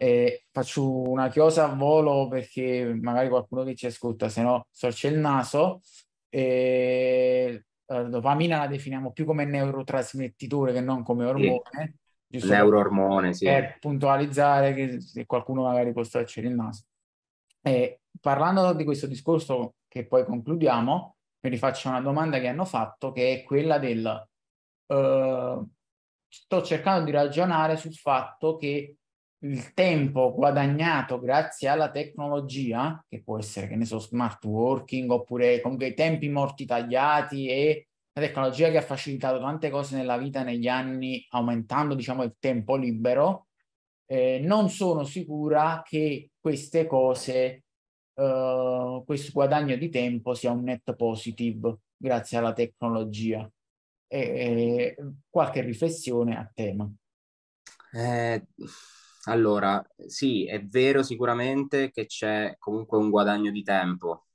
Eh, faccio una chiosa a volo perché magari qualcuno che ci ascolta, se no sorce il naso. Eh, la dopamina la definiamo più come neurotrasmettitore che non come ormone. Sì. Neuroormone, sì. Per puntualizzare che se qualcuno magari può storcere il naso. Eh, parlando di questo discorso che poi concludiamo, mi rifaccio una domanda che hanno fatto che è quella del... Uh, sto cercando di ragionare sul fatto che il tempo guadagnato grazie alla tecnologia, che può essere, che ne so, smart working, oppure comunque i tempi morti tagliati e la tecnologia che ha facilitato tante cose nella vita negli anni, aumentando, diciamo, il tempo libero, eh, non sono sicura che queste cose, eh, questo guadagno di tempo sia un net positive grazie alla tecnologia. E, e qualche riflessione a tema. Eh allora, sì, è vero sicuramente che c'è comunque un guadagno di tempo,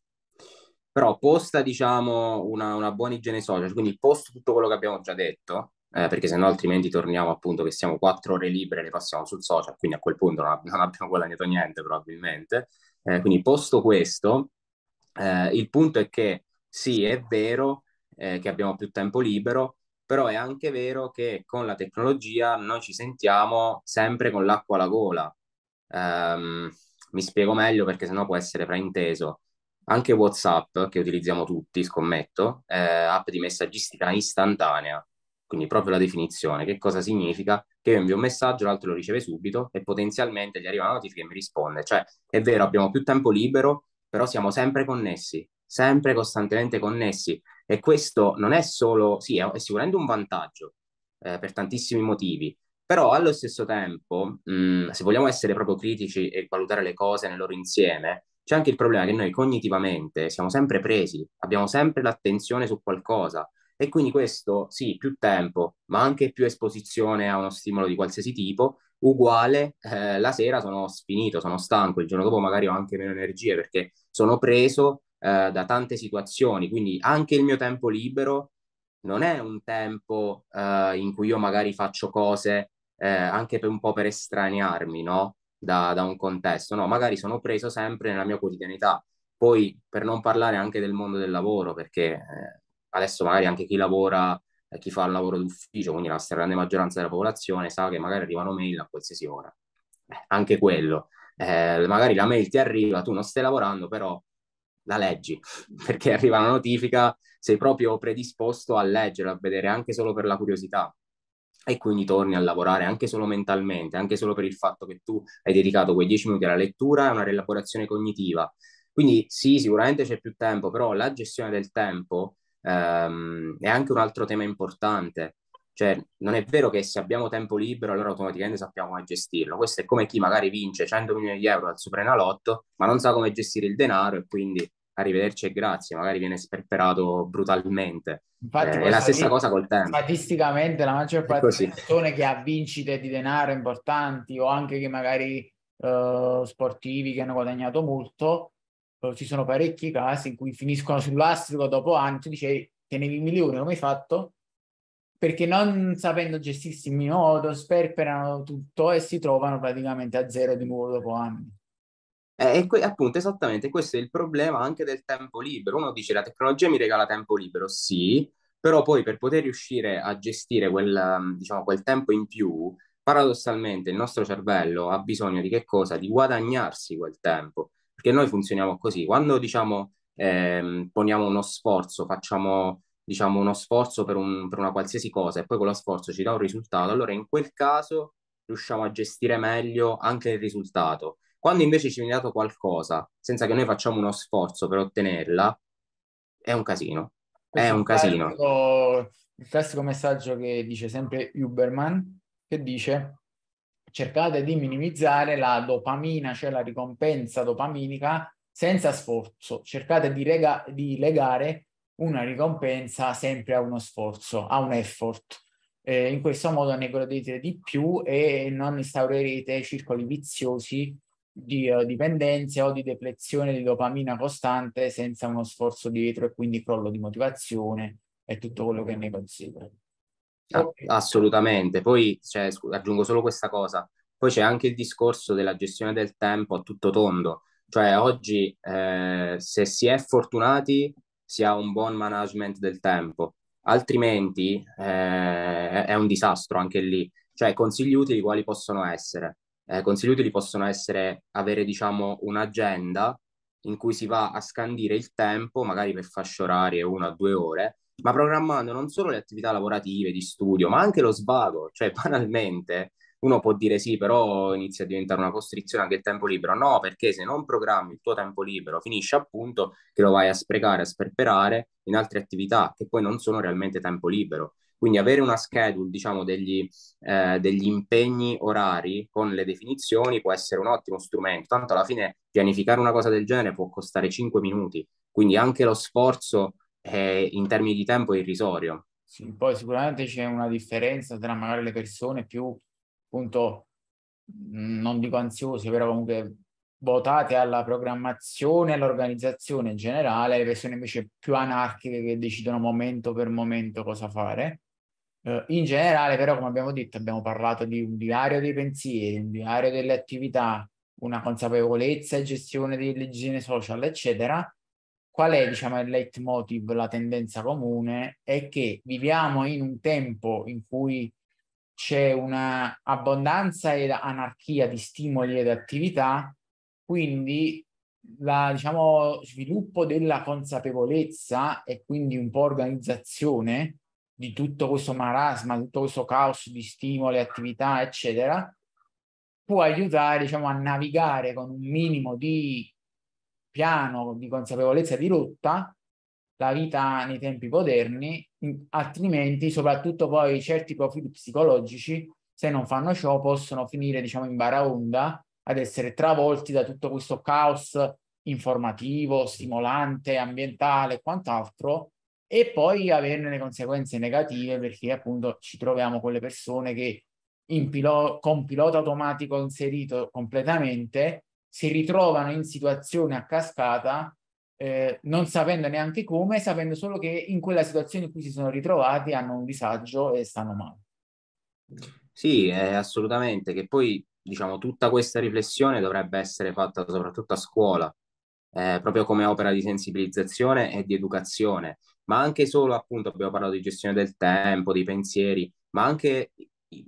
però posta, diciamo, una, una buona igiene social, quindi posto tutto quello che abbiamo già detto, eh, perché sennò altrimenti torniamo appunto che siamo quattro ore libere, e le passiamo sul social, quindi a quel punto non, non abbiamo guadagnato niente probabilmente. Eh, quindi posto questo, eh, il punto è che sì, è vero eh, che abbiamo più tempo libero, però è anche vero che con la tecnologia noi ci sentiamo sempre con l'acqua alla gola. Um, mi spiego meglio perché sennò può essere frainteso. Anche WhatsApp, che utilizziamo tutti, scommetto, è app di messaggistica istantanea, quindi proprio la definizione. Che cosa significa? Che io invio un messaggio, l'altro lo riceve subito e potenzialmente gli arriva una notifica e mi risponde. Cioè, è vero, abbiamo più tempo libero, però siamo sempre connessi, sempre costantemente connessi. E questo non è solo, sì, è, sicuramente un vantaggio eh, per tantissimi motivi, però allo stesso tempo, mh, mm, se vogliamo essere proprio critici e valutare le cose nel loro insieme, c'è anche il problema che noi cognitivamente siamo sempre presi, abbiamo sempre l'attenzione su qualcosa e quindi questo, sì, più tempo, ma anche più esposizione a uno stimolo di qualsiasi tipo, uguale eh, la sera sono sfinito, sono stanco, il giorno dopo magari ho anche meno energie perché sono preso eh, da tante situazioni, quindi anche il mio tempo libero non è un tempo eh, in cui io magari faccio cose eh, anche per un po' per estranearmi, no? Da, da un contesto, no? Magari sono preso sempre nella mia quotidianità. Poi per non parlare anche del mondo del lavoro, perché eh, adesso magari anche chi lavora, eh, chi fa il lavoro d'ufficio, quindi la stragrande maggioranza della popolazione, sa che magari arrivano mail a qualsiasi ora. Eh, anche quello. Eh, magari la mail ti arriva, tu non stai lavorando, però la leggi, perché arriva la notifica, sei proprio predisposto a leggere, a vedere anche solo per la curiosità e quindi torni a lavorare anche solo mentalmente, anche solo per il fatto che tu hai dedicato quei dieci minuti alla lettura e una rielaborazione cognitiva. Quindi sì, sicuramente c'è più tempo, però la gestione del tempo ehm, è anche un altro tema importante cioè, non è vero che se abbiamo tempo libero allora automaticamente sappiamo come gestirlo. Questo è come chi magari vince 100 milioni di euro al Suprenalotto, ma non sa come gestire il denaro e quindi arrivederci e grazie, magari viene sperperato brutalmente. Infatti, eh, è la stessa cosa col tempo. Statisticamente la maggior parte delle persone che ha vincite di denaro importanti o anche che magari eh, sportivi che hanno guadagnato molto, eh, ci sono parecchi casi in cui finiscono sull'astrico dopo anni, tu dici tenevi milioni, come hai fatto? perché non sapendo gestirsi in modo sperperano tutto e si trovano praticamente a zero di nuovo dopo anni. Eh, e que- appunto, esattamente, questo è il problema anche del tempo libero. Uno dice la tecnologia mi regala tempo libero, sì, però poi per poter riuscire a gestire quel, diciamo, quel tempo in più, paradossalmente il nostro cervello ha bisogno di che cosa? Di guadagnarsi quel tempo, perché noi funzioniamo così. Quando, diciamo, ehm, poniamo uno sforzo, facciamo diciamo, uno sforzo per, un, per una qualsiasi cosa e poi quello sforzo ci dà un risultato, allora in quel caso riusciamo a gestire meglio anche il risultato. Quando invece ci viene dato qualcosa senza che noi facciamo uno sforzo per ottenerla, è un casino. Questo è un casino. Classico, il classico messaggio che dice sempre Uberman, che dice cercate di minimizzare la dopamina, cioè la ricompensa dopaminica, senza sforzo. Cercate di, rega- di legare una ricompensa sempre a uno sforzo, a un effort. Eh, in questo modo ne godete di più e non instaurerete circoli viziosi di uh, dipendenze o di deplezione di dopamina costante senza uno sforzo dietro e quindi crollo di motivazione e tutto quello che ne consegue. assolutamente. Poi cioè, aggiungo solo questa cosa. Poi c'è anche il discorso della gestione del tempo a tutto tondo. Cioè oggi eh, se si è fortunati si ha un buon management del tempo, altrimenti eh, è un disastro anche lì. Cioè, consigli utili quali possono essere? Eh, consigli utili possono essere avere, diciamo, un'agenda in cui si va a scandire il tempo, magari per fasce orarie, una o due ore, ma programmando non solo le attività lavorative, di studio, ma anche lo svago, cioè banalmente uno può dire sì, però inizia a diventare una costrizione anche il tempo libero. No, perché se non programmi il tuo tempo libero, finisce appunto che lo vai a sprecare, a sperperare in altre attività che poi non sono realmente tempo libero. Quindi avere una schedule, diciamo, degli, eh, degli impegni orari con le definizioni può essere un ottimo strumento. Tanto alla fine pianificare una cosa del genere può costare 5 minuti, quindi anche lo sforzo eh, in termini di tempo è irrisorio. Sì, poi sicuramente c'è una differenza tra magari le persone più appunto, mm, non dico ansiosi, però comunque votate alla programmazione e all'organizzazione in generale, le persone invece più anarchiche che decidono momento per momento cosa fare. Eh, in generale, però, come abbiamo detto, abbiamo parlato di un diario dei pensieri, un diario delle attività, una consapevolezza e gestione delle dell'igiene social, eccetera. Qual è, diciamo, il leitmotiv, la tendenza comune? È che viviamo in un tempo in cui c'è una abbondanza ed anarchia di stimoli ed attività, quindi la, diciamo, sviluppo della consapevolezza e quindi un po' organizzazione di tutto questo marasma, tutto questo caos di stimoli, attività, eccetera, può aiutare diciamo, a navigare con un minimo di piano, di consapevolezza di rotta la vita nei tempi moderni altrimenti soprattutto poi certi profili psicologici, se non fanno ciò, possono finire diciamo in baraonda ad essere travolti da tutto questo caos informativo, stimolante, ambientale e quant'altro, e poi averne le conseguenze negative perché appunto ci troviamo con le persone che pilo- con pilota automatico inserito completamente si ritrovano in situazioni a cascata eh, non sapendo neanche come, sapendo solo che in quella situazione in cui si sono ritrovati hanno un disagio e stanno male. Sì, eh, assolutamente, che poi diciamo tutta questa riflessione dovrebbe essere fatta soprattutto a scuola, eh, proprio come opera di sensibilizzazione e di educazione, ma anche solo appunto abbiamo parlato di gestione del tempo, dei pensieri, ma anche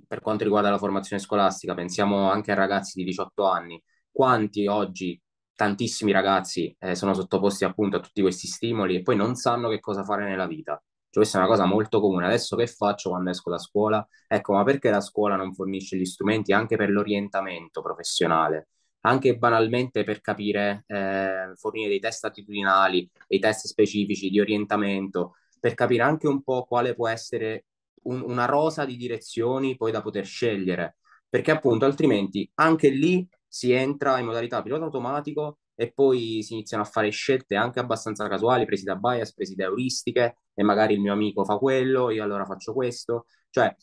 per quanto riguarda la formazione scolastica, pensiamo anche a ragazzi di 18 anni, quanti oggi tantissimi ragazzi eh, sono sottoposti appunto a tutti questi stimoli e poi non sanno che cosa fare nella vita. Cioè, questa è una cosa molto comune. Adesso che faccio quando esco da scuola? Ecco, ma perché la scuola non fornisce gli strumenti anche per l'orientamento professionale? Anche banalmente per capire, eh, fornire dei test attitudinali, dei test specifici di orientamento, per capire anche un po' quale può essere un, una rosa di direzioni poi da poter scegliere perché appunto altrimenti anche lì si entra in modalità pilota automatico e poi si iniziano a fare scelte anche abbastanza casuali, presi da bias, presi da euristiche, e magari il mio amico fa quello, io allora faccio questo. Cioè,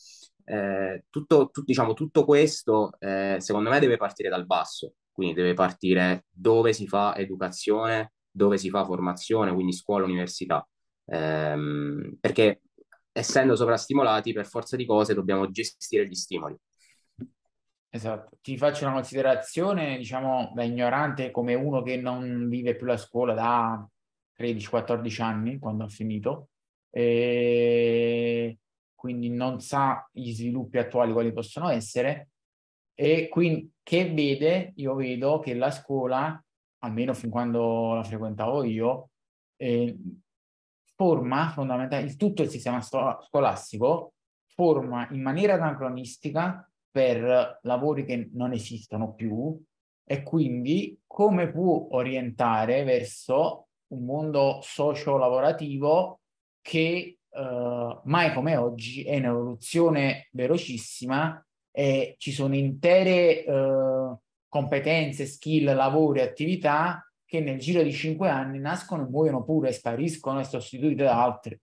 eh, tutto, tu, diciamo, tutto questo, eh, secondo me, deve partire dal basso, quindi deve partire dove si fa educazione, dove si fa formazione, quindi scuola, università. Eh, perché essendo sovrastimolati, per forza di cose, dobbiamo gestire gli stimoli. Esatto, ti faccio una considerazione, diciamo, da ignorante come uno che non vive più la scuola da 13-14 anni, quando ha finito, e ehm, quindi non sa gli sviluppi attuali quali possono essere, e quindi che vede, io vedo che la scuola, almeno fin quando la frequentavo io, eh, forma fondamentalmente tutto il sistema scolastico, forma in maniera anacronistica per lavori che non esistono più e quindi come può orientare verso un mondo socio-lavorativo che eh, mai come oggi è in evoluzione velocissima e ci sono intere eh, competenze, skill, lavori, attività che nel giro di cinque anni nascono, muoiono pure, spariscono e sostituite da altre.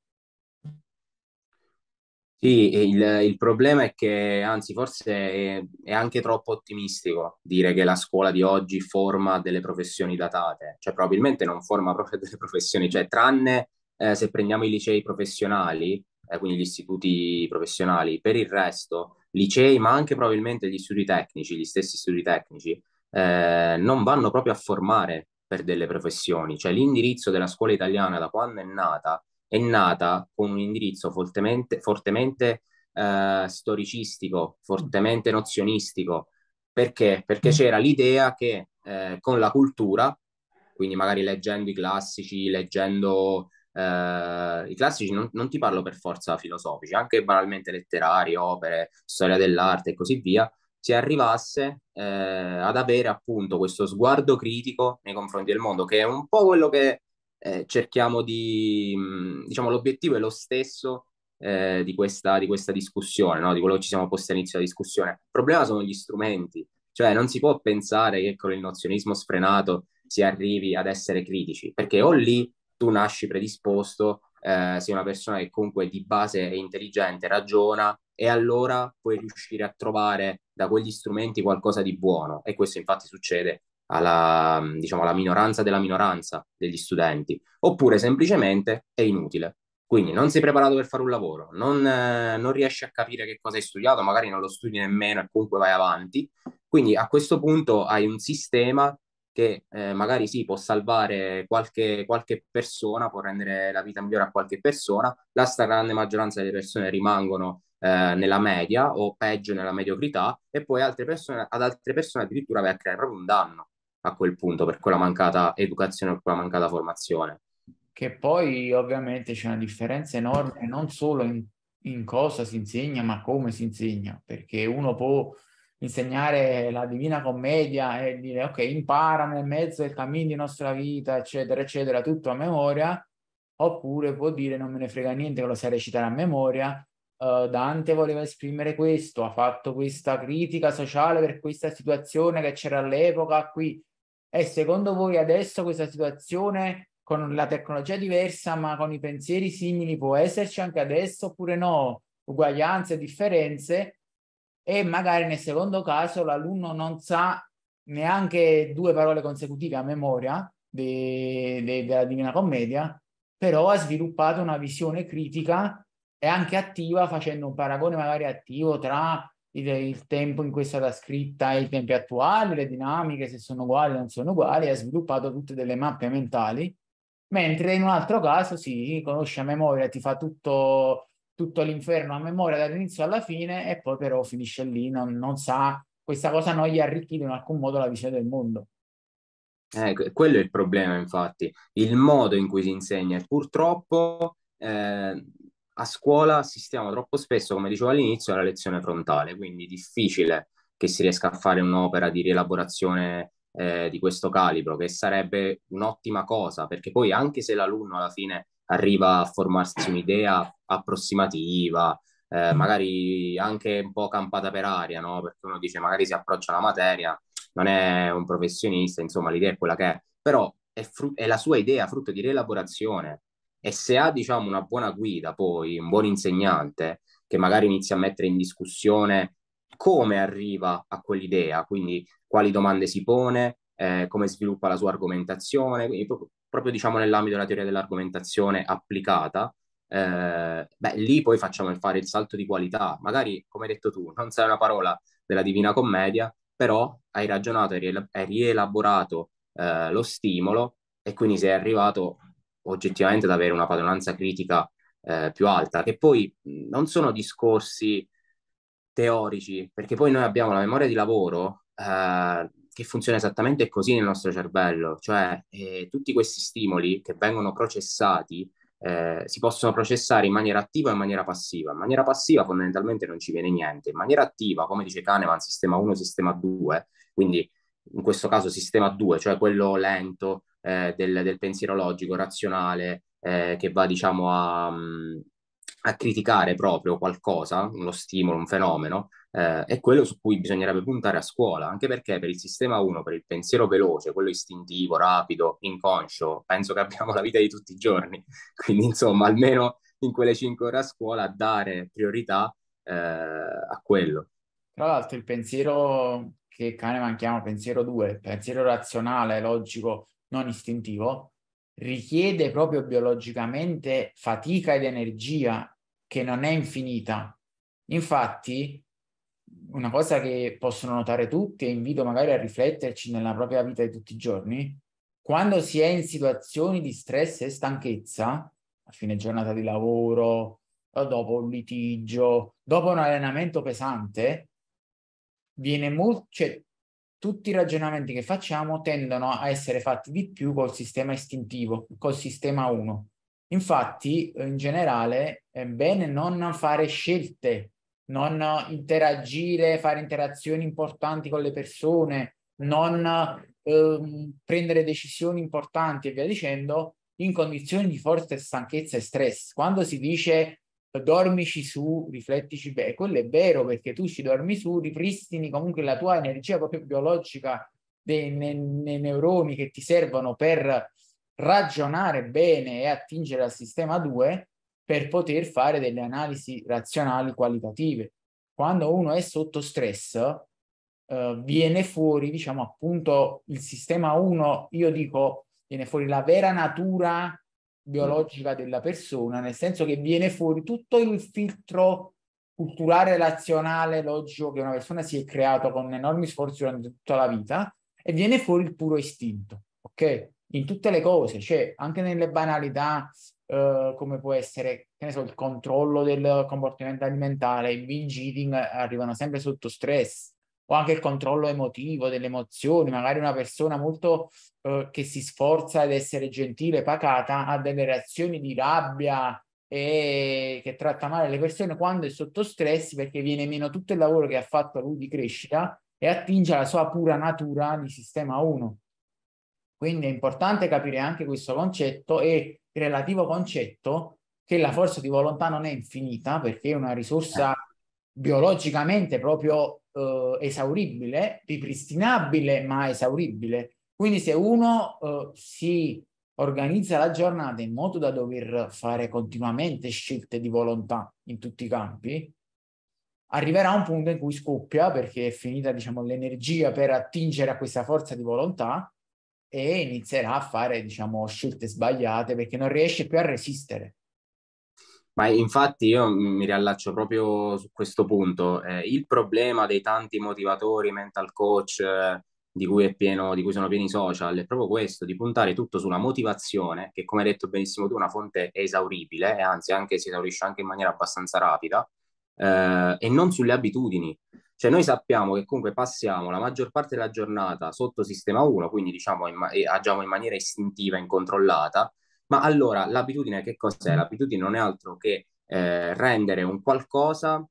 Sì, il, il problema è che, anzi, forse è, è anche troppo ottimistico dire che la scuola di oggi forma delle professioni datate, cioè probabilmente non forma proprio delle professioni, cioè tranne eh, se prendiamo i licei professionali, eh, quindi gli istituti professionali, per il resto, licei, ma anche probabilmente gli studi tecnici, gli stessi studi tecnici, eh, non vanno proprio a formare per delle professioni, cioè l'indirizzo della scuola italiana da quando è nata è nata con un indirizzo fortemente, fortemente eh, storicistico, fortemente nozionistico. Perché? Perché mm. c'era l'idea che eh, con la cultura, quindi magari leggendo i classici, leggendo eh, i classici, non, non, ti parlo per forza filosofici, anche banalmente letterari, opere, storia dell'arte e così via, si arrivasse eh, ad avere appunto questo sguardo critico nei confronti del mondo, che è un po' quello che eh, cerchiamo di, mm, diciamo, l'obiettivo è lo stesso eh, di, questa, di, questa, discussione, no? di quello che ci siamo posti all'inizio della discussione. Il problema sono gli strumenti, cioè non si può pensare che con il nozionismo sfrenato si arrivi ad essere critici, perché o lì tu nasci predisposto, eh, sei una persona che comunque di base è intelligente, ragiona, e allora puoi riuscire a trovare da quegli strumenti qualcosa di buono. E questo infatti succede alla, diciamo, alla minoranza della minoranza degli studenti, oppure semplicemente è inutile. Quindi non sei preparato per fare un lavoro, non, eh, non, riesci a capire che cosa hai studiato, magari non lo studi nemmeno e comunque vai avanti. Quindi a questo punto hai un sistema che eh, magari sì può salvare qualche, qualche, persona, può rendere la vita migliore a qualche persona, la stragrande maggioranza delle persone rimangono eh, nella media o peggio nella mediocrità e poi altre persone, ad altre persone addirittura vai a creare proprio un danno a quel punto per quella mancata educazione, per quella mancata formazione. Che poi ovviamente c'è una differenza enorme non solo in, in cosa si insegna, ma come si insegna, perché uno può insegnare la divina commedia e dire ok, impara nel mezzo del cammino di nostra vita, eccetera, eccetera, tutto a memoria, oppure può dire non me ne frega niente che lo sai recitare a memoria, uh, Dante voleva esprimere questo, ha fatto questa critica sociale per questa situazione che c'era all'epoca qui, e secondo voi adesso questa situazione con la tecnologia diversa ma con i pensieri simili può esserci anche adesso oppure no? Uguaglianze, differenze e magari nel secondo caso l'alunno non sa neanche due parole consecutive a memoria de, de, della Divina Commedia, però ha sviluppato una visione critica e anche attiva facendo un paragone magari attivo tra il, il, tempo in cui è stata scritta, i tempi attuali, le dinamiche, se sono uguali o non sono uguali, ha sviluppato tutte delle mappe mentali, mentre in un altro caso si sì, conosce a memoria, ti fa tutto, tutto l'inferno a memoria dall'inizio alla fine e poi però finisce lì, non, non sa, questa cosa non gli arricchisce in alcun modo la visione del mondo. Eh, quello è il problema, infatti, il modo in cui si insegna. Purtroppo eh, a scuola assistiamo troppo spesso, come dicevo all'inizio, alla lezione frontale, quindi difficile che si riesca a fare un'opera di rielaborazione eh, di questo calibro, che sarebbe un'ottima cosa, perché poi anche se l'alunno alla fine arriva a formarsi un'idea approssimativa, eh, magari anche un po' campata per aria, no? perché uno dice magari si approccia alla materia, non è un professionista, insomma l'idea è quella che è, però è, fru- è la sua idea frutto di rielaborazione e se ha, diciamo, una buona guida, poi un buon insegnante che magari inizia a mettere in discussione come arriva a quell'idea, quindi quali domande si pone, eh, come sviluppa la sua argomentazione, quindi proprio, proprio diciamo nell'ambito della teoria dell'argomentazione applicata, eh, beh, lì poi facciamo fare il salto di qualità. Magari, come hai detto tu, non sai una parola della Divina Commedia, però hai ragionato, hai, hai rielaborato eh, lo stimolo e quindi sei arrivato oggettivamente ad avere una padronanza critica eh, più alta, che poi non sono discorsi teorici, perché poi noi abbiamo la memoria di lavoro eh, che funziona esattamente così nel nostro cervello, cioè eh, tutti questi stimoli che vengono processati eh, si possono processare in maniera attiva e in maniera passiva. In maniera passiva fondamentalmente non ci viene niente, in maniera attiva, come dice Kahneman, sistema 1, sistema 2, quindi in questo caso sistema 2, cioè quello lento, eh, del, del, pensiero logico, razionale, eh, che va diciamo a, mm, a, criticare proprio qualcosa, uno stimolo, un fenomeno, eh, è quello su cui bisognerebbe puntare a scuola, anche perché per il sistema 1, per il pensiero veloce, quello istintivo, rapido, inconscio, penso che abbiamo la vita di tutti i giorni, quindi insomma almeno in quelle 5 ore a scuola dare priorità eh, a quello. Tra l'altro il pensiero che Kahneman chiama pensiero 2, pensiero razionale, logico, non istintivo, richiede proprio biologicamente fatica ed energia che non è infinita. Infatti, una cosa che possono notare tutti e invito magari a rifletterci nella propria vita di tutti i giorni, quando si è in situazioni di stress e stanchezza, a fine giornata di lavoro, dopo un litigio, dopo un allenamento pesante, viene molto, cioè, tutti i ragionamenti che facciamo tendono a essere fatti di più col sistema istintivo, col sistema 1. Infatti, in generale, è bene non fare scelte, non interagire, fare interazioni importanti con le persone, non ehm, prendere decisioni importanti e via dicendo, in condizioni di forte stanchezza e stress. Quando si dice dormici su, riflettici bene, quello è vero perché tu ci dormi su, ripristini comunque la tua energia proprio biologica dei, nei, nei neuroni che ti servono per ragionare bene e attingere al sistema 2 per poter fare delle analisi razionali qualitative. Quando uno è sotto stress, eh, viene fuori, diciamo appunto, il sistema 1, io dico, viene fuori la vera natura biologica della persona, nel senso che viene fuori tutto il filtro culturale, razionale, logico che una persona si è creata con enormi sforzi durante tutta la vita e viene fuori il puro istinto, ok? In tutte le cose, cioè anche nelle banalità eh, come può essere, che ne so, il controllo del comportamento alimentare, il binge eating arrivano sempre sotto stress, o anche il controllo emotivo delle emozioni, magari una persona molto eh, che si sforza ad essere gentile, pacata, ha delle reazioni di rabbia e che tratta male le persone quando è sotto stress perché viene meno tutto il lavoro che ha fatto lui di crescita e attinge alla sua pura natura di sistema 1. Quindi è importante capire anche questo concetto e il relativo concetto che la forza di volontà non è infinita perché è una risorsa eh. biologicamente proprio eh, esauribile, ripristinabile ma esauribile. Quindi se uno eh, si organizza la giornata in modo da dover fare continuamente scelte di volontà in tutti i campi, arriverà un punto in cui scoppia perché è finita diciamo, l'energia per attingere a questa forza di volontà e inizierà a fare diciamo, scelte sbagliate perché non riesce più a resistere. Ma infatti io mi riallaccio proprio su questo punto. Eh, il problema dei tanti motivatori, mental coach, eh, di cui, pieno, di cui sono pieni i social, è proprio questo, di puntare tutto sulla motivazione, che come hai detto benissimo tu è una fonte esauribile, e anzi anche, si esaurisce anche in maniera abbastanza rapida, eh, e non sulle abitudini. Cioè noi sappiamo che comunque passiamo la maggior parte della giornata sotto sistema 1, quindi diciamo in ma- agiamo in maniera istintiva, incontrollata, ma allora l'abitudine che cos'è? Mm. L'abitudine non è altro che eh, rendere un qualcosa,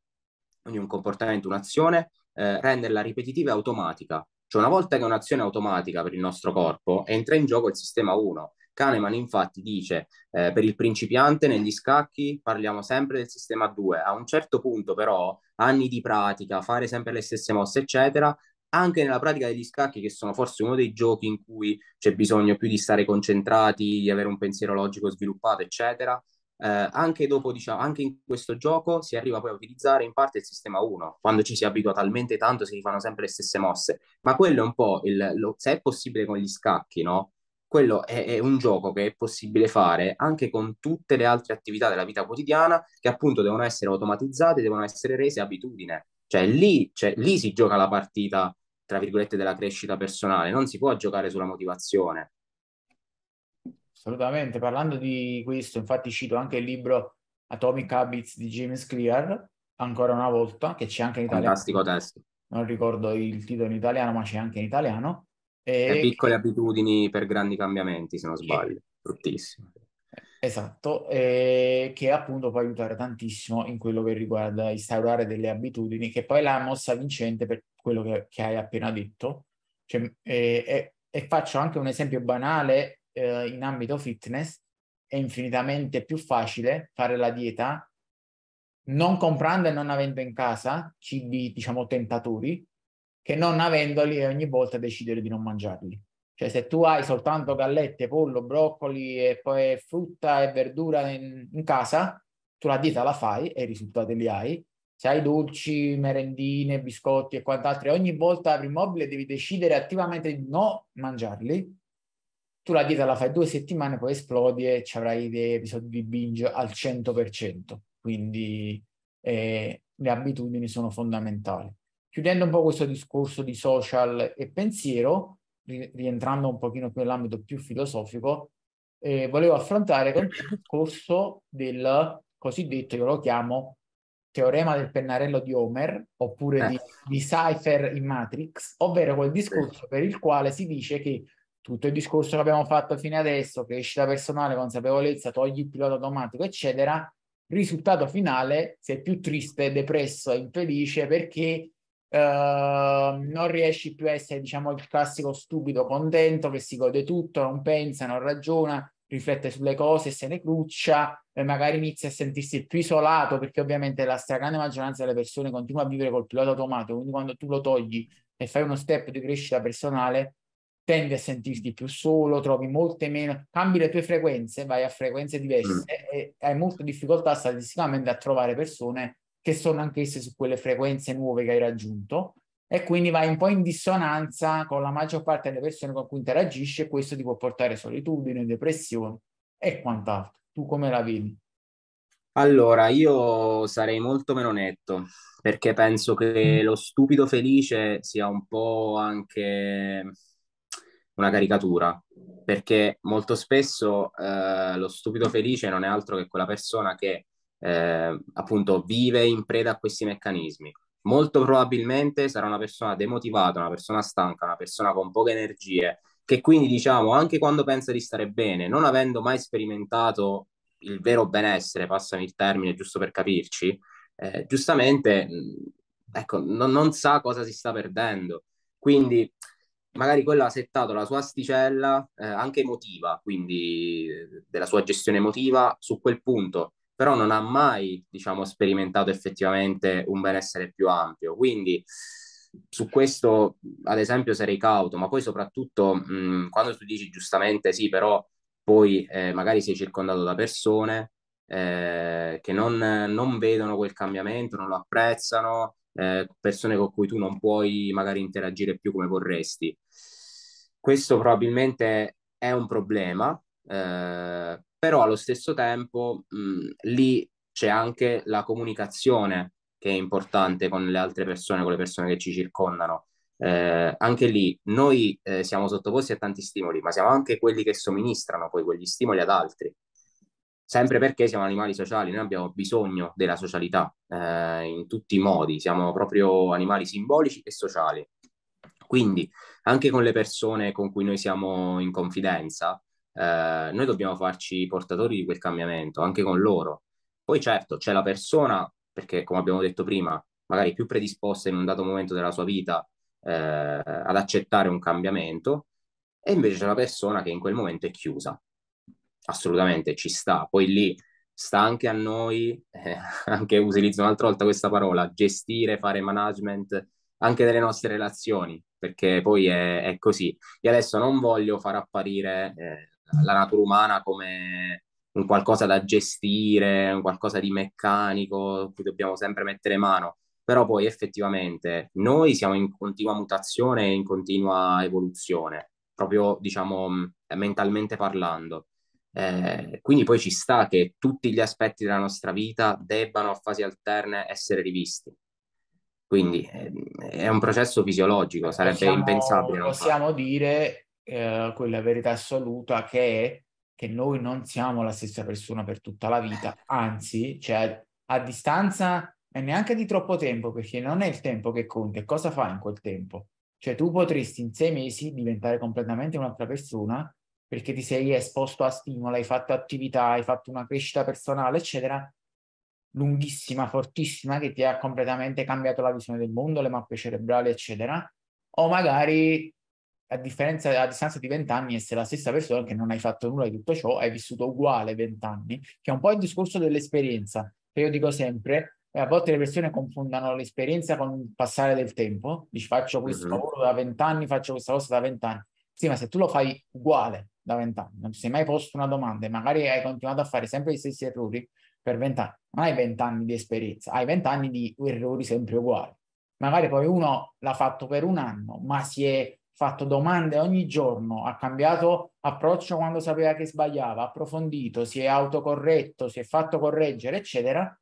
un comportamento, un'azione, eh, renderla ripetitiva e automatica. Cioè una volta che è un'azione automatica per il nostro corpo, entra in gioco il sistema 1. Kahneman infatti dice eh, per il principiante negli scacchi parliamo sempre del sistema 2, a un certo punto però anni di pratica, fare sempre le stesse mosse eccetera, anche nella pratica degli scacchi, che sono forse uno dei giochi in cui c'è bisogno più di stare concentrati, di avere un pensiero logico sviluppato, eccetera. Eh, anche, dopo, diciamo, anche in questo gioco si arriva poi a utilizzare in parte il sistema 1, quando ci si abitua talmente tanto si fanno sempre le stesse mosse, ma quello è un po' il, lo, se è possibile con gli scacchi, no? Quello è, è un gioco che è possibile fare anche con tutte le altre attività della vita quotidiana che appunto devono essere automatizzate, devono essere rese abitudine cioè lì, cioè, lì si gioca la partita, tra virgolette, della crescita personale, non si può giocare sulla motivazione. Assolutamente, parlando di questo, infatti cito anche il libro Atomic Habits di James Clear, ancora una volta, che c'è anche in italiano. Fantastico testo. Non ricordo il titolo in italiano, ma c'è anche in italiano. E... e piccole abitudini per grandi cambiamenti, se non sbaglio. Bruttissimo. Esatto, eh, che appunto può aiutare tantissimo in quello che riguarda instaurare delle abitudini, che poi è la mossa vincente per quello che, che hai appena detto. Cioè, eh, eh, e faccio anche un esempio banale ehm, in ambito fitness, è infinitamente più facile fare la dieta non comprando e non avendo in casa cibi, diciamo, tentatori, che non avendoli e ogni volta decidere di non mangiarli. Cioè se tu hai soltanto gallette, pollo, broccoli e poi frutta e verdura in, in casa, tu la dieta la fai e i risultati li hai. Se hai dolci, merendine, biscotti e quant'altro, ogni volta apri mobile devi decidere attivamente di non mangiarli, tu la dieta la fai due settimane, poi esplodi e ci avrai dei episodi di binge al 100%. Quindi eh, le abitudini sono fondamentali. Chiudendo un po' questo discorso di social e pensiero, rientrando un pochino più nell'ambito più filosofico, eh, volevo affrontare con il discorso del cosiddetto, io lo chiamo, teorema del pennarello di Homer, oppure di, eh. di Cypher in Matrix, ovvero quel discorso per il quale si dice che tutto il discorso che abbiamo fatto fino adesso, crescita personale, consapevolezza, togli il pilota automatico, eccetera, risultato finale, sei più triste, depresso, infelice perché Uh, non riesci più a essere, diciamo, il classico stupido contento che si gode tutto, non pensa, non ragiona, riflette sulle cose, se ne cruccia, e magari inizia a sentirsi più isolato perché ovviamente la stragrande maggioranza delle persone continua a vivere col pilota automatico, quindi quando tu lo togli e fai uno step di crescita personale, tendi a sentirti più solo, trovi molte meno, cambi le tue frequenze, vai a frequenze mm. diverse mm. e hai molta difficoltà statisticamente a trovare persone che sono anch'esse su quelle frequenze nuove che hai raggiunto e quindi vai un po' in dissonanza con la maggior parte delle persone con cui interagisci e questo ti può portare a solitudine, depressione e quant'altro. Tu come la vivi? Allora, io sarei molto meno netto perché penso che mm. lo stupido felice sia un po' anche una caricatura, perché molto spesso eh, lo stupido felice non è altro che quella persona che eh, appunto vive in preda a questi meccanismi. Molto probabilmente sarà una persona demotivata, una persona stanca, una persona con poche energie, che quindi diciamo anche quando pensa di stare bene, non avendo mai sperimentato il vero benessere, passami il termine giusto per capirci, eh, giustamente mm, ecco, non, non sa cosa si sta perdendo. Quindi magari quello ha settato la sua asticella eh, anche emotiva, quindi eh, della sua gestione emotiva su quel punto però non ha mai, diciamo, sperimentato effettivamente un benessere più ampio. Quindi su questo, ad esempio, sarei cauto, ma poi soprattutto mh, quando tu dici giustamente sì, però poi eh, magari sei circondato da persone eh, che non, non, vedono quel cambiamento, non lo apprezzano, eh, persone con cui tu non puoi magari interagire più come vorresti. Questo probabilmente è un problema, eh, però allo stesso tempo mh, lì c'è anche la comunicazione che è importante con le altre persone, con le persone che ci circondano. Eh, anche lì noi eh, siamo sottoposti a tanti stimoli, ma siamo anche quelli che somministrano poi quegli stimoli ad altri. Sempre perché siamo animali sociali, noi abbiamo bisogno della socialità eh, in tutti i modi, siamo proprio animali simbolici e sociali. Quindi anche con le persone con cui noi siamo in confidenza, eh, noi dobbiamo farci portatori di quel cambiamento anche con loro. Poi certo c'è la persona, perché come abbiamo detto prima, magari più predisposta in un dato momento della sua vita eh, ad accettare un cambiamento, e invece c'è la persona che in quel momento è chiusa. Assolutamente ci sta. Poi lì sta anche a noi, eh, anche utilizzo un'altra volta questa parola, gestire, fare management anche delle nostre relazioni, perché poi è, è così. Io adesso non voglio far apparire eh, la natura umana come un qualcosa da gestire, un qualcosa di meccanico, cui dobbiamo sempre mettere mano, però poi effettivamente noi siamo in continua mutazione e in continua evoluzione, proprio diciamo mentalmente parlando. Eh, quindi poi ci sta che tutti gli aspetti della nostra vita debbano a fasi alterne essere rivisti. Quindi eh, è un processo fisiologico, sarebbe possiamo, impensabile. possiamo fare. dire eh, quella verità assoluta che è che noi non siamo la stessa persona per tutta la vita, anzi, cioè a distanza e neanche di troppo tempo, perché non è il tempo che conta, cosa fai in quel tempo? Cioè tu potresti in sei mesi diventare completamente un'altra persona perché ti sei esposto a stimoli, hai fatto attività, hai fatto una crescita personale, eccetera, lunghissima, fortissima, che ti ha completamente cambiato la visione del mondo, le mappe cerebrali, eccetera. O magari a, differenza, a distanza di vent'anni e la stessa persona che non hai fatto nulla di tutto ciò, hai vissuto uguale vent'anni, che è un po' il discorso dell'esperienza, che io dico sempre, eh, a volte le persone confondano l'esperienza con il passare del tempo, dici faccio questo mm-hmm. lavoro da vent'anni, faccio questa cosa da vent'anni, sì ma se tu lo fai uguale da vent'anni, non ti sei mai posto una domanda e magari hai continuato a fare sempre gli stessi errori per vent'anni, non hai vent'anni di esperienza, hai vent'anni di errori sempre uguali. Magari poi uno l'ha fatto per un anno, ma si è fatto domande ogni giorno, ha cambiato approccio quando sapeva che sbagliava, ha approfondito, si è autocorretto, si è fatto correggere, eccetera,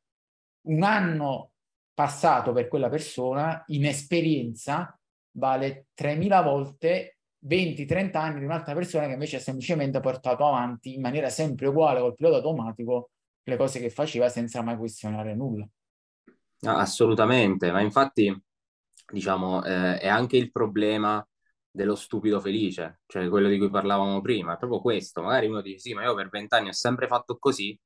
un anno passato per quella persona in esperienza vale 3.000 volte 20-30 anni di un'altra persona che invece ha semplicemente portato avanti in maniera sempre uguale col pilota automatico le cose che faceva senza mai questionare nulla. No, assolutamente, ma infatti diciamo eh, è anche il problema dello stupido felice, cioè quello di cui parlavamo prima, è proprio questo. Magari uno dice sì, ma io per vent'anni ho sempre fatto così,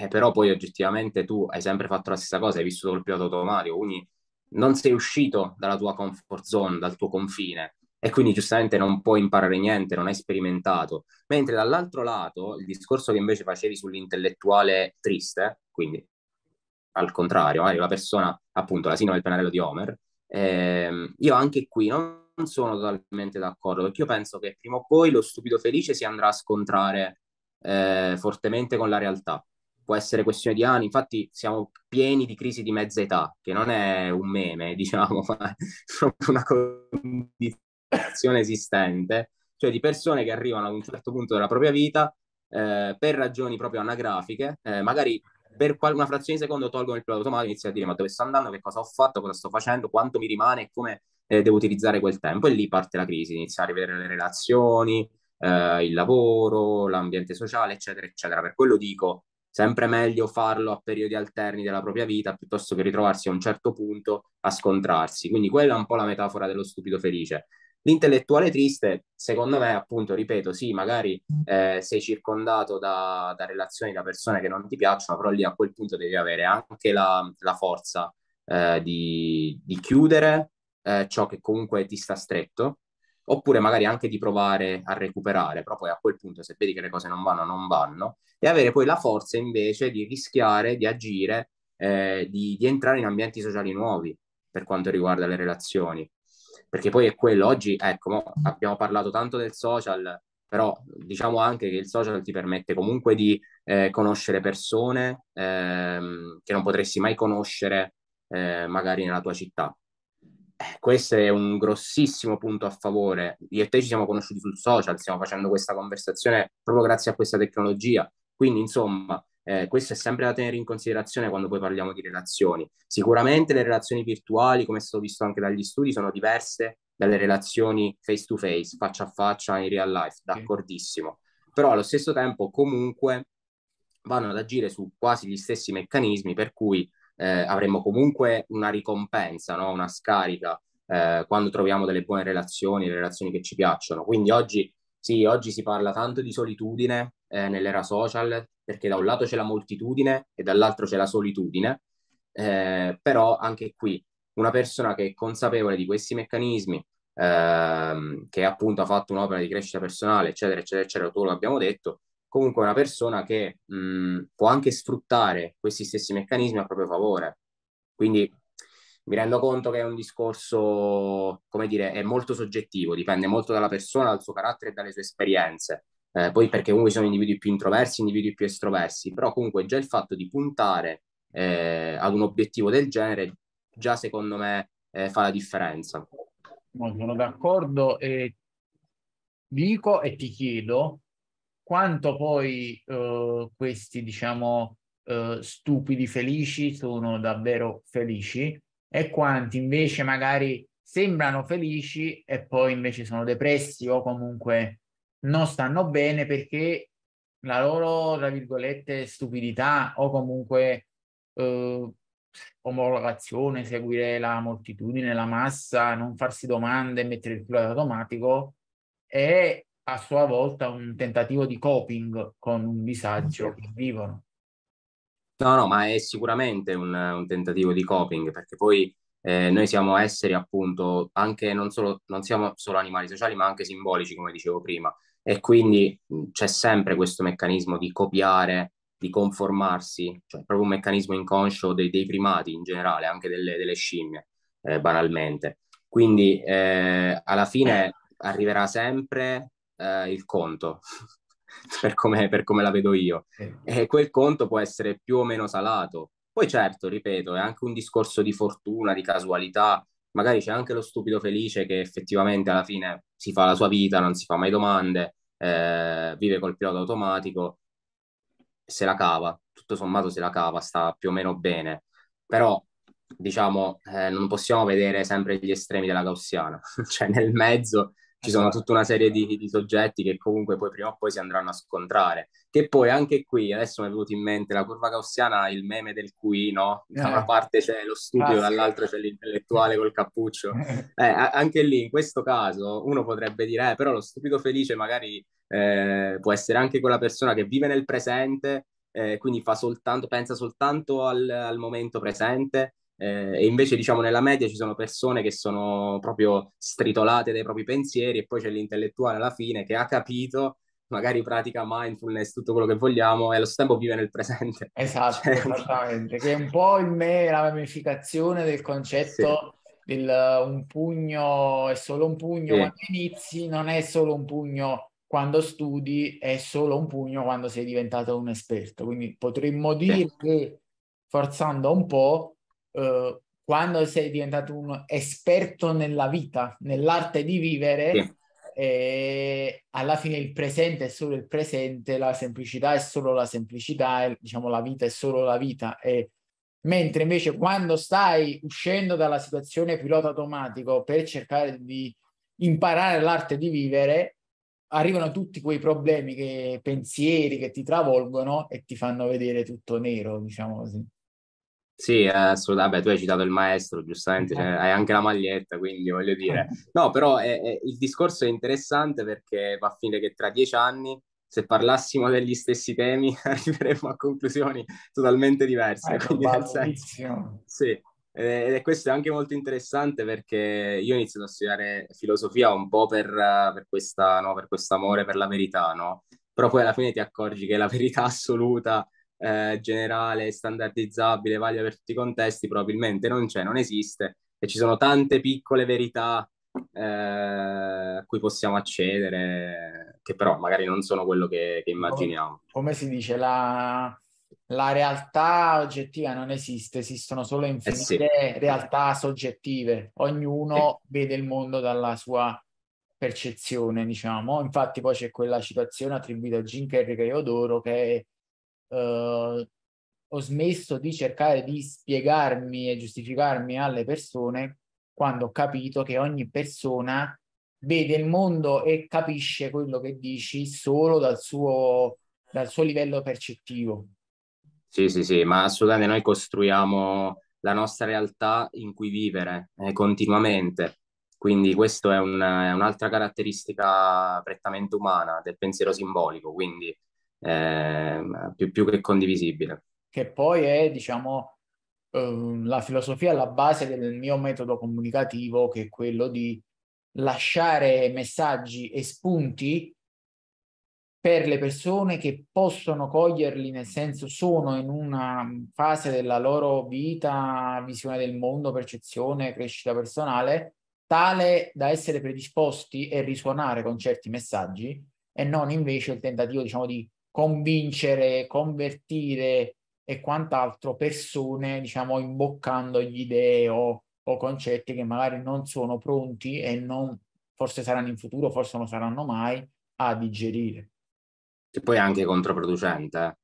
eh, però poi oggettivamente tu hai sempre fatto la stessa cosa, hai vissuto col pilota automatico, quindi non sei uscito dalla tua comfort zone, dal tuo confine e quindi giustamente non puoi imparare niente, non hai sperimentato. Mentre dall'altro lato, il discorso che invece facevi sull'intellettuale triste, quindi al contrario, magari la persona, appunto, la sinoma del pennarello di Homer, ehm, io anche qui non sono totalmente d'accordo, perché io penso che prima o poi lo stupido felice si andrà a scontrare eh, fortemente con la realtà. Può essere questione di anni, infatti siamo pieni di crisi di mezza età, che non è un meme, diciamo, ma è proprio una condizione esistente, cioè di persone che arrivano ad un certo punto della propria vita eh, per ragioni proprio anagrafiche, eh, magari per una frazione di secondo tolgono il pilota automatico e iniziano a dire ma dove sto andando, che cosa ho fatto, cosa sto facendo, quanto mi rimane e come eh, devo utilizzare quel tempo e lì parte la crisi, inizia a rivedere le relazioni, eh, il lavoro, l'ambiente sociale, eccetera, eccetera. Per quello dico, sempre meglio farlo a periodi alterni della propria vita piuttosto che ritrovarsi a un certo punto a scontrarsi. Quindi quella è un po' la metafora dello stupido felice. L'intellettuale triste, secondo me, appunto, ripeto, sì, magari eh, sei circondato da, da, relazioni, da persone che non ti piacciono, però lì a quel punto devi avere anche la, la forza eh, di, di, chiudere, eh, ciò che comunque ti sta stretto, oppure magari anche di provare a recuperare, però poi a quel punto se vedi che le cose non vanno, non vanno, e avere poi la forza invece di rischiare, di agire, eh, di, di entrare in ambienti sociali nuovi per quanto riguarda le relazioni. Perché poi è quello, oggi, ecco, abbiamo parlato tanto del social, però diciamo anche che il social ti permette comunque di eh, conoscere persone ehm, che non potresti mai conoscere eh, magari nella tua città eh, questo è un grossissimo punto a favore. Io e te ci siamo conosciuti sul social, stiamo facendo questa conversazione proprio grazie a questa tecnologia. Quindi, insomma, eh, questo è sempre da tenere in considerazione quando poi parliamo di relazioni. Sicuramente le relazioni virtuali, come è stato visto anche dagli studi, sono diverse dalle relazioni face to face, faccia a faccia in real life, d'accordissimo. Però allo stesso tempo comunque vanno ad agire su quasi gli stessi meccanismi per cui eh, avremo comunque una ricompensa, no? una scarica eh, quando troviamo delle buone relazioni, relazioni che ci piacciono. Quindi oggi, sì, oggi si parla tanto di solitudine eh, nell'era social, perché da un lato c'è la moltitudine e dall'altro c'è la solitudine, eh, però anche qui una persona che è consapevole di questi meccanismi, ehm, che appunto ha fatto un'opera di crescita personale, eccetera, eccetera, eccetera, tutto l'abbiamo detto, comunque una persona che mh, può anche sfruttare questi stessi meccanismi a proprio favore. Quindi mi rendo conto che è un discorso, come dire, è molto soggettivo, dipende molto dalla persona, dal suo carattere e dalle sue esperienze. Eh, poi perché comunque sono individui più introversi, individui più estroversi, però comunque già il fatto di puntare eh, ad un obiettivo del genere, già secondo me eh, fa la differenza. sono d'accordo e dico e ti chiedo quanto poi eh, questi, diciamo, eh, stupidi felici sono davvero felici e quanti invece magari sembrano felici e poi invece sono depressi o comunque non stanno bene perché la loro, tra virgolette, stupidità o comunque eh, omologazione, seguire la moltitudine, la massa, non farsi domande, mettere il pilota automatico è a sua volta un tentativo di coping con un disagio che vivono. No, no, ma è sicuramente un, un tentativo di coping, perché poi eh, noi siamo esseri appunto, anche non, solo, non siamo solo animali sociali, ma anche simbolici, come dicevo prima, e quindi c'è sempre questo meccanismo di copiare, di conformarsi, cioè proprio un meccanismo inconscio dei, dei primati in generale, anche delle, delle scimmie, eh, banalmente. Quindi eh, alla fine arriverà sempre eh, il conto, per come, per come la vedo io. E quel conto può essere più o meno salato. Poi certo, ripeto, è anche un discorso di fortuna, di casualità. Magari c'è anche lo stupido felice che effettivamente alla fine si fa la sua vita, non si fa mai domande, eh, vive col pilota automatico, se la cava, tutto sommato se la cava, sta più o meno bene. Però diciamo, eh, non possiamo vedere sempre gli estremi della gaussiana, cioè nel mezzo ci sono tutta una serie di, di, soggetti che comunque poi prima o poi si andranno a scontrare. Che poi anche qui, adesso mi è venuto in mente la curva gaussiana, il meme del cui, no? Da una eh. parte c'è lo stupido, ah, dall'altra c'è l'intellettuale col cappuccio. Eh, anche lì, in questo caso, uno potrebbe dire, eh, però lo stupido felice magari eh, può essere anche quella persona che vive nel presente, eh, quindi soltanto, pensa soltanto al, al momento presente eh, e invece, diciamo, nella media ci sono persone che sono proprio stritolate dai propri pensieri e poi c'è l'intellettuale alla fine che ha capito, magari pratica mindfulness, tutto quello che vogliamo, e allo stesso tempo vive nel presente. Esatto, cioè... esattamente, che è un po' in me la ramificazione del concetto... Sì. Del, un pugno è solo un pugno sì. quando inizi, non è solo un pugno quando studi, è solo un pugno quando sei diventato un esperto. Quindi potremmo dire sì. che forzando un po' Eh, quando sei diventato un esperto nella vita, nell'arte di vivere, sì. eh, alla fine il presente è solo il presente, la semplicità è solo la semplicità, e, diciamo la vita è solo la vita. E, mentre invece quando stai uscendo dalla situazione pilota automatico per cercare di imparare l'arte di vivere, arrivano tutti quei problemi, che, pensieri che ti travolgono e ti fanno vedere tutto nero, diciamo così. Sì, eh, assolutamente. Vabbè, tu hai citato il maestro, giustamente, cioè, hai anche la maglietta, quindi voglio dire. No, però è, eh, è, eh, il discorso è interessante perché va a finire che tra dieci anni, se parlassimo degli stessi temi, arriveremmo a conclusioni totalmente diverse. Ecco, quindi, nel senso, sì. E questo è anche molto interessante perché io ho iniziato a studiare filosofia un po' per, per questo no? amore per la verità, no? Però poi alla fine ti accorgi che la verità assoluta eh, generale, standardizzabile, valida per tutti i contesti, probabilmente non c'è, non esiste e ci sono tante piccole verità eh, a cui possiamo accedere, che però magari non sono quello che, che immaginiamo. Come si dice, la, la, realtà oggettiva non esiste, esistono solo infinite eh sì. realtà soggettive, ognuno sì. vede il mondo dalla sua percezione, diciamo. Infatti poi c'è quella citazione attribuita a Jim Carrey che io adoro, che è eh, ho smesso di cercare di spiegarmi e giustificarmi alle persone quando ho capito che ogni persona vede il mondo e capisce quello che dici solo dal suo, dal suo livello percettivo. Sì, sì, sì, ma assolutamente noi costruiamo la nostra realtà in cui vivere eh, continuamente. Quindi questa è, un, è, un'altra caratteristica prettamente umana del pensiero simbolico. Quindi Ehm, più, più che condivisibile. Che poi è, diciamo, ehm, la filosofia alla base del mio metodo comunicativo, che è quello di lasciare messaggi e spunti per le persone che possono coglierli, nel senso sono in una fase della loro vita, visione del mondo, percezione, crescita personale, tale da essere predisposti e risuonare con certi messaggi e non invece il tentativo, diciamo, di convincere, convertire e quant'altro persone, diciamo, imboccando gli idee o, o concetti che magari non sono pronti e non, forse saranno in futuro, forse non saranno mai, a digerire. Che poi è anche controproducente, eh.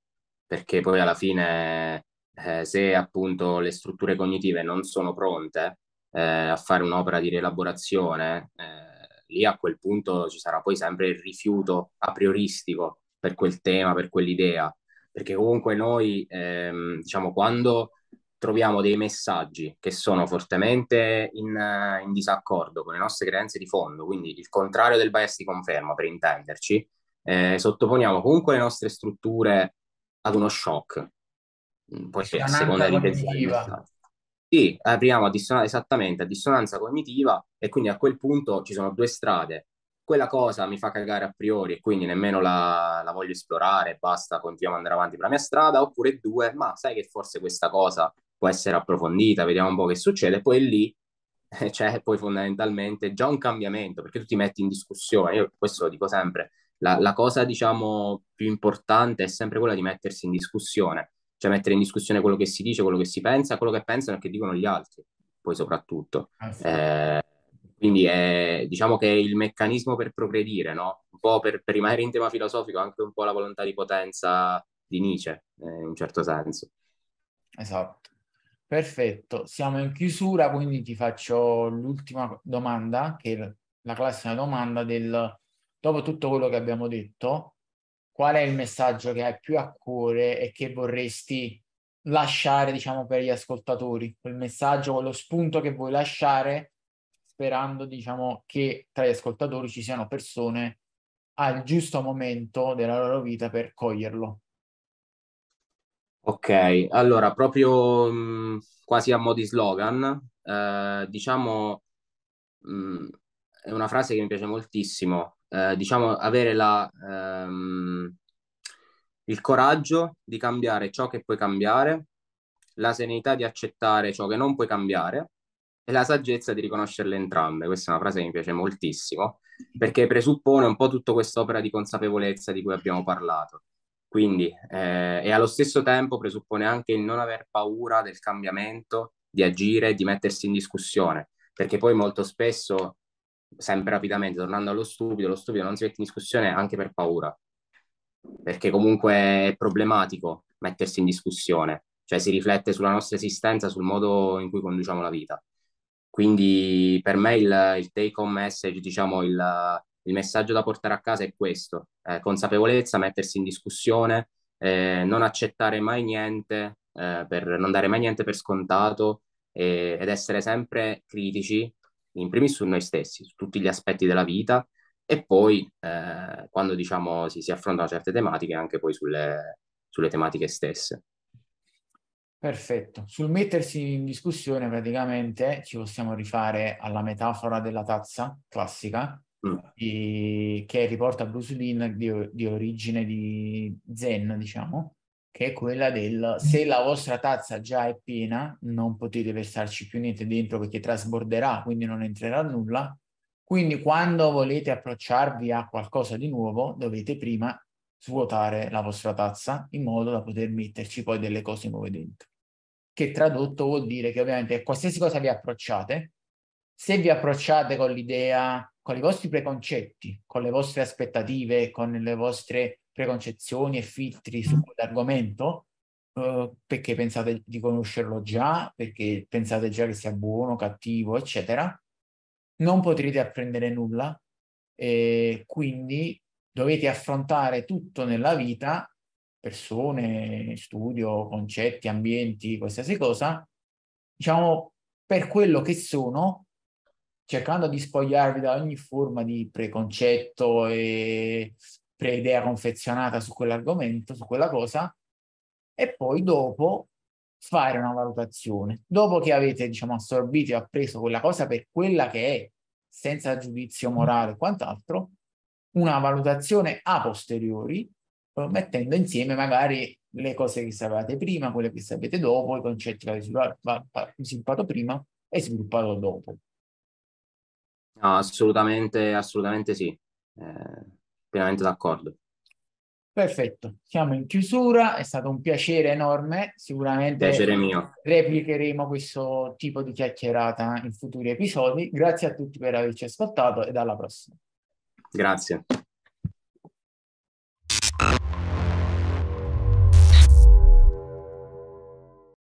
perché poi alla fine eh, se appunto le strutture cognitive non sono pronte eh, a fare un'opera di rielaborazione, eh, lì a quel punto ci sarà poi sempre il rifiuto a prioristico per quel tema, per quell'idea, perché comunque noi, ehm, diciamo, quando troviamo dei messaggi che sono fortemente in, eh, in, disaccordo con le nostre credenze di fondo, quindi il contrario del bias di conferma, per intenderci, eh, sottoponiamo comunque le nostre strutture ad uno shock, mm, può a seconda di dell'intensità. Sì, apriamo a dissonanza, esattamente a dissonanza cognitiva e quindi a quel punto ci sono due strade, quella cosa mi fa cagare a priori e quindi nemmeno la, la voglio esplorare, basta, continuiamo ad andare avanti per la mia strada, oppure due, ma sai che forse questa cosa può essere approfondita, vediamo un po' che succede, e poi lì eh, c'è cioè, poi fondamentalmente già un cambiamento, perché tu ti metti in discussione, io questo lo dico sempre, la, la cosa diciamo più importante è sempre quella di mettersi in discussione, cioè mettere in discussione quello che si dice, quello che si pensa, quello che pensano e che dicono gli altri, poi soprattutto. Ah, sì. eh, quindi è, eh, diciamo che è il meccanismo per progredire, no? Un po' per, per, rimanere in tema filosofico, anche un po' la volontà di potenza di Nietzsche, eh, in un certo senso. Esatto. Perfetto, siamo in chiusura, quindi ti faccio l'ultima domanda, che è la classica domanda del, dopo tutto quello che abbiamo detto, qual è il messaggio che hai più a cuore e che vorresti lasciare, diciamo, per gli ascoltatori? Quel messaggio, quello spunto che vuoi lasciare sperando diciamo, che tra gli ascoltatori ci siano persone al giusto momento della loro vita per coglierlo. Ok, allora proprio mh, quasi a mo' di slogan, eh, diciamo, mh, è una frase che mi piace moltissimo, eh, diciamo avere la, ehm, il coraggio di cambiare ciò che puoi cambiare, la serenità di accettare ciò che non puoi cambiare e la saggezza di riconoscerle entrambe. Questa è una frase che mi piace moltissimo, perché presuppone un po' tutta quest'opera di consapevolezza di cui abbiamo parlato. Quindi, eh, e allo stesso tempo presuppone anche il non aver paura del cambiamento, di agire, di mettersi in discussione, perché poi molto spesso, sempre rapidamente, tornando allo stupido, lo stupido non si mette in discussione anche per paura, perché comunque è problematico mettersi in discussione, cioè si riflette sulla nostra esistenza, sul modo in cui conduciamo la vita. Quindi per me il, il take home message, diciamo il, il, messaggio da portare a casa è questo, eh, consapevolezza, mettersi in discussione, eh, non accettare mai niente, eh, per, non dare mai niente per scontato ed essere sempre critici, in primis su noi stessi, su tutti gli aspetti della vita e poi eh, quando diciamo si, si affrontano certe tematiche anche poi sulle, sulle tematiche stesse. Perfetto. Sul mettersi in discussione praticamente ci possiamo rifare alla metafora della tazza classica mm. di, che riporta Bruce Lin di, di, origine di Zen, diciamo, che è quella del se la vostra tazza già è piena non potete versarci più niente dentro perché trasborderà, quindi non entrerà nulla. Quindi quando volete approcciarvi a qualcosa di nuovo dovete prima svuotare la vostra tazza in modo da poter metterci poi delle cose nuove dentro che tradotto vuol dire che ovviamente qualsiasi cosa vi approcciate, se vi approcciate con l'idea, con i vostri preconcetti, con le vostre aspettative, con le vostre preconcezioni e filtri su quell'argomento, eh, perché pensate di conoscerlo già, perché pensate già che sia buono, cattivo, eccetera, non potrete apprendere nulla e quindi dovete affrontare tutto nella vita persone, studio, concetti, ambienti, qualsiasi cosa, diciamo, per quello che sono, cercando di spogliarvi da ogni forma di preconcetto e preidea confezionata su quell'argomento, su quella cosa, e poi dopo fare una valutazione. Dopo che avete, diciamo, assorbito e appreso quella cosa per quella che è, senza giudizio morale e quant'altro, una valutazione a posteriori mettendo insieme magari le cose che sapevate prima, quelle che sapete dopo, i concetti che avete sviluppato prima e sviluppato dopo. No, assolutamente, assolutamente sì, eh, pienamente d'accordo. Perfetto, siamo in chiusura, è stato un piacere enorme, sicuramente piacere replicheremo questo tipo di chiacchierata in futuri episodi. Grazie a tutti per averci ascoltato e alla prossima. Grazie.